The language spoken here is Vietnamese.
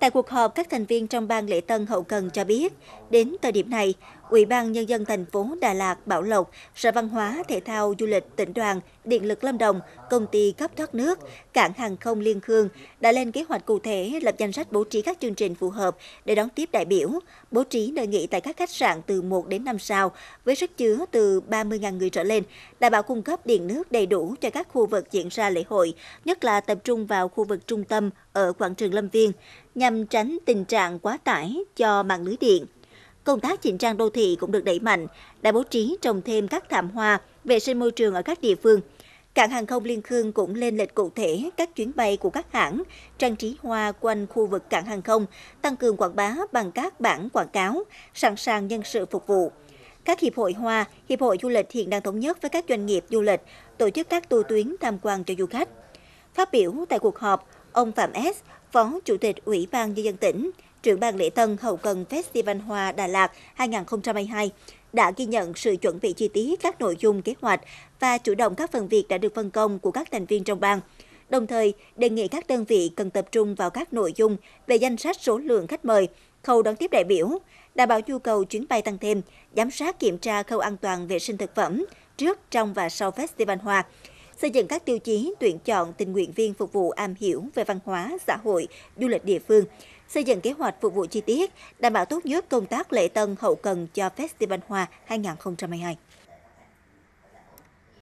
Tại cuộc họp, các thành viên trong ban lễ tân hậu cần cho biết, đến thời điểm này, Ủy ban Nhân dân thành phố Đà Lạt, Bảo Lộc, Sở Văn hóa, Thể thao, Du lịch, tỉnh đoàn, Điện lực Lâm Đồng, Công ty cấp thoát nước, Cảng hàng không Liên Khương đã lên kế hoạch cụ thể lập danh sách bố trí các chương trình phù hợp để đón tiếp đại biểu, bố trí nơi nghỉ tại các khách sạn từ 1 đến 5 sao với sức chứa từ 30.000 người trở lên, đảm bảo cung cấp điện nước đầy đủ cho các khu vực diễn ra lễ hội, nhất là tập trung vào khu vực trung tâm ở quảng trường Lâm Viên, nhằm tránh tình trạng quá tải cho mạng lưới điện. Công tác chỉnh trang đô thị cũng được đẩy mạnh, đã bố trí trồng thêm các thảm hoa, vệ sinh môi trường ở các địa phương. Cảng hàng không Liên Khương cũng lên lịch cụ thể các chuyến bay của các hãng, trang trí hoa quanh khu vực cảng hàng không, tăng cường quảng bá bằng các bảng quảng cáo, sẵn sàng nhân sự phục vụ. Các hiệp hội hoa, hiệp hội du lịch hiện đang thống nhất với các doanh nghiệp du lịch, tổ chức các tour tuyến tham quan cho du khách. Phát biểu tại cuộc họp, ông Phạm S, Phó Chủ tịch Ủy ban Nhân dân tỉnh, trưởng ban lễ tân hậu cần Festival Hoa Đà Lạt 2022 đã ghi nhận sự chuẩn bị chi tiết các nội dung kế hoạch và chủ động các phần việc đã được phân công của các thành viên trong ban. Đồng thời, đề nghị các đơn vị cần tập trung vào các nội dung về danh sách số lượng khách mời, khâu đón tiếp đại biểu, đảm bảo nhu cầu chuyến bay tăng thêm, giám sát kiểm tra khâu an toàn vệ sinh thực phẩm trước, trong và sau Festival Hoa, xây dựng các tiêu chí tuyển chọn tình nguyện viên phục vụ am hiểu về văn hóa, xã hội, du lịch địa phương, xây dựng kế hoạch phục vụ chi tiết, đảm bảo tốt nhất công tác lễ tân hậu cần cho Festival Hoa 2022.